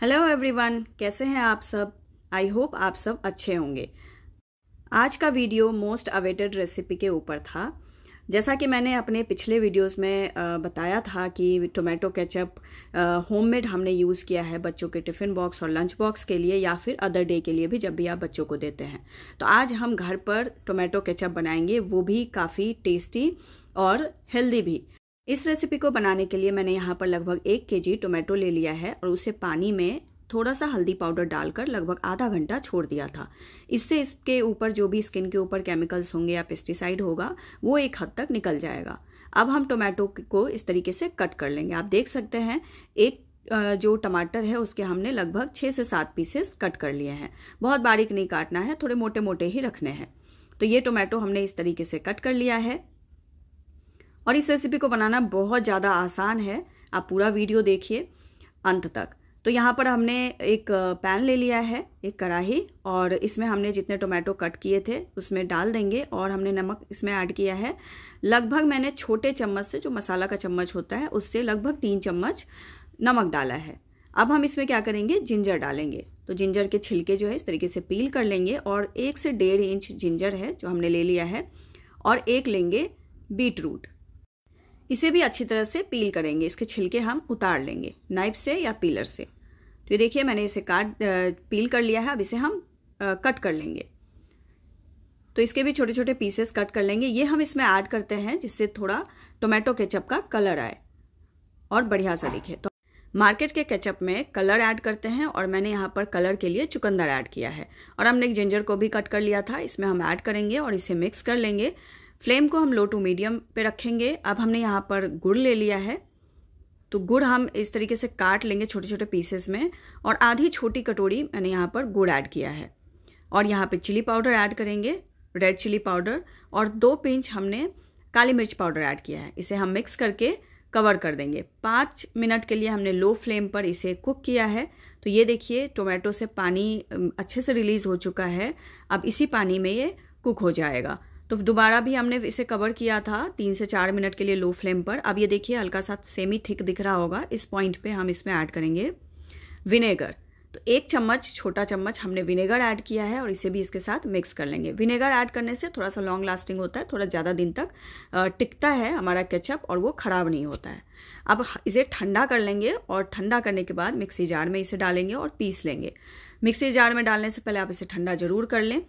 hello everyone कैसे हैं आप सब आई होप आप सब अच्छे होंगे आज का वीडियो मोस्ट अवेटेड रेसिपी के ऊपर था जैसा कि मैंने अपने पिछले वीडियोस में बताया था कि टोमेटो केचप होममेड हमने यूज़ किया है बच्चों के टिफ़िन बॉक्स और लंच बॉक्स के लिए या फिर अदर डे के लिए भी जब भी आप बच्चों को देते हैं तो आज हम घर पर टोमेटो केचप बनाएंगे वो भी काफ़ी टेस्टी और हेल्दी भी इस रेसिपी को बनाने के लिए मैंने यहाँ पर लगभग एक के जी टोमेटो ले लिया है और उसे पानी में थोड़ा सा हल्दी पाउडर डालकर लगभग आधा घंटा छोड़ दिया था इससे इसके ऊपर जो भी स्किन के ऊपर केमिकल्स होंगे या पेस्टिसाइड होगा वो एक हद तक निकल जाएगा अब हम टोमेटो को इस तरीके से कट कर लेंगे आप देख सकते हैं एक जो टमाटर है उसके हमने लगभग छः से सात पीसेस कट कर लिए हैं बहुत बारीक नहीं काटना है थोड़े मोटे मोटे ही रखने हैं तो ये टोमेटो हमने इस तरीके से कट कर लिया है और इस रेसिपी को बनाना बहुत ज़्यादा आसान है आप पूरा वीडियो देखिए अंत तक तो यहाँ पर हमने एक पैन ले लिया है एक कढ़ाही और इसमें हमने जितने टोमेटो कट किए थे उसमें डाल देंगे और हमने नमक इसमें ऐड किया है लगभग मैंने छोटे चम्मच से जो मसाला का चम्मच होता है उससे लगभग तीन चम्मच नमक डाला है अब हम इसमें क्या करेंगे जिंजर डालेंगे तो जिंजर के छिलके जो है इस तरीके से पील कर लेंगे और एक से डेढ़ इंच जिंजर है जो हमने ले लिया है और एक लेंगे बीट रूट इसे भी अच्छी तरह से पील करेंगे इसके छिलके हम उतार लेंगे नाइफ से या पीलर से तो ये देखिए मैंने इसे काट पील कर लिया है अब इसे हम आ, कट कर लेंगे तो इसके भी छोटे छोटे पीसेस कट कर लेंगे ये हम इसमें ऐड करते हैं जिससे थोड़ा टोमेटो केचप का कलर आए और बढ़िया सा दिखे तो मार्केट के केचप में कलर ऐड करते हैं और मैंने यहाँ पर कलर के लिए चुकंदर ऐड किया है और हमने जिंजर को भी कट कर लिया था इसमें हम ऐड करेंगे और इसे मिक्स कर लेंगे फ्लेम को हम लो टू मीडियम पे रखेंगे अब हमने यहाँ पर गुड़ ले लिया है तो गुड़ हम इस तरीके से काट लेंगे छोटे छोटे पीसेस में और आधी छोटी कटोरी मैंने यहाँ पर गुड़ ऐड किया है और यहाँ पे चिली पाउडर ऐड करेंगे रेड चिली पाउडर और दो पिंच हमने काली मिर्च पाउडर ऐड किया है इसे हम मिक्स करके कवर कर देंगे पाँच मिनट के लिए हमने लो फ्लेम पर इसे कुक किया है तो ये देखिए टोमेटो से पानी अच्छे से रिलीज़ हो चुका है अब इसी पानी में ये कुक हो जाएगा तो दोबारा भी हमने इसे कवर किया था तीन से चार मिनट के लिए लो फ्लेम पर अब ये देखिए हल्का सा सेमी थिक दिख रहा होगा इस पॉइंट पे हम इसमें ऐड करेंगे विनेगर तो एक चम्मच छोटा चम्मच हमने विनेगर ऐड किया है और इसे भी इसके साथ मिक्स कर लेंगे विनेगर ऐड करने से थोड़ा सा लॉन्ग लास्टिंग होता है थोड़ा ज़्यादा दिन तक टिकता है हमारा केचप और वो ख़राब नहीं होता है अब इसे ठंडा कर लेंगे और ठंडा करने के बाद मिक्सी जार में इसे डालेंगे और पीस लेंगे मिक्सी जार में डालने से पहले आप इसे ठंडा ज़रूर कर लें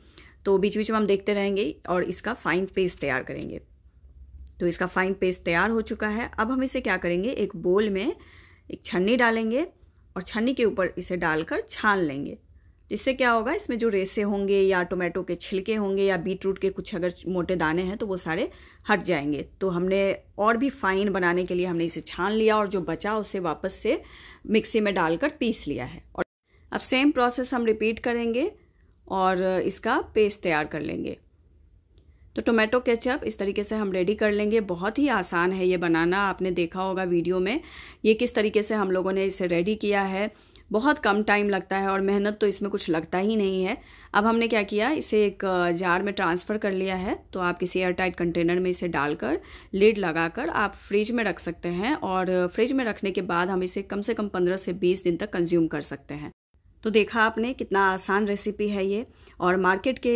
तो बीच बीच में हम देखते रहेंगे और इसका फाइन पेस्ट तैयार करेंगे तो इसका फाइन पेस्ट तैयार हो चुका है अब हम इसे क्या करेंगे एक बोल में एक छन्नी डालेंगे और छन्नी के ऊपर इसे डालकर छान लेंगे इससे क्या होगा इसमें जो रेसे होंगे या टोमेटो के छिलके होंगे या बीट रूट के कुछ अगर मोटे दाने हैं तो वो सारे हट जाएंगे तो हमने और भी फाइन बनाने के लिए हमने इसे छान लिया और जो बचा उसे वापस से मिक्सी में डालकर पीस लिया है और अब सेम प्रोसेस हम रिपीट करेंगे और इसका पेस्ट तैयार कर लेंगे तो टोमेटो केचप इस तरीके से हम रेडी कर लेंगे बहुत ही आसान है ये बनाना आपने देखा होगा वीडियो में ये किस तरीके से हम लोगों ने इसे रेडी किया है बहुत कम टाइम लगता है और मेहनत तो इसमें कुछ लगता ही नहीं है अब हमने क्या किया इसे एक जार में ट्रांसफ़र कर लिया है तो आप किसी एयर टाइट कंटेनर में इसे डालकर लीड लगाकर आप फ्रिज में रख सकते हैं और फ्रिज में रखने के बाद हम इसे कम से कम पंद्रह से बीस दिन तक कंज्यूम कर सकते हैं तो देखा आपने कितना आसान रेसिपी है ये और मार्केट के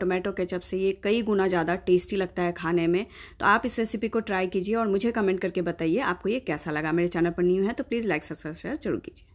टोमेटो केचप से ये कई गुना ज़्यादा टेस्टी लगता है खाने में तो आप इस रेसिपी को ट्राई कीजिए और मुझे कमेंट करके बताइए आपको ये कैसा लगा मेरे चैनल पर न्यू है तो प्लीज़ लाइक सब्सक्राइब शेयर जरूर कीजिए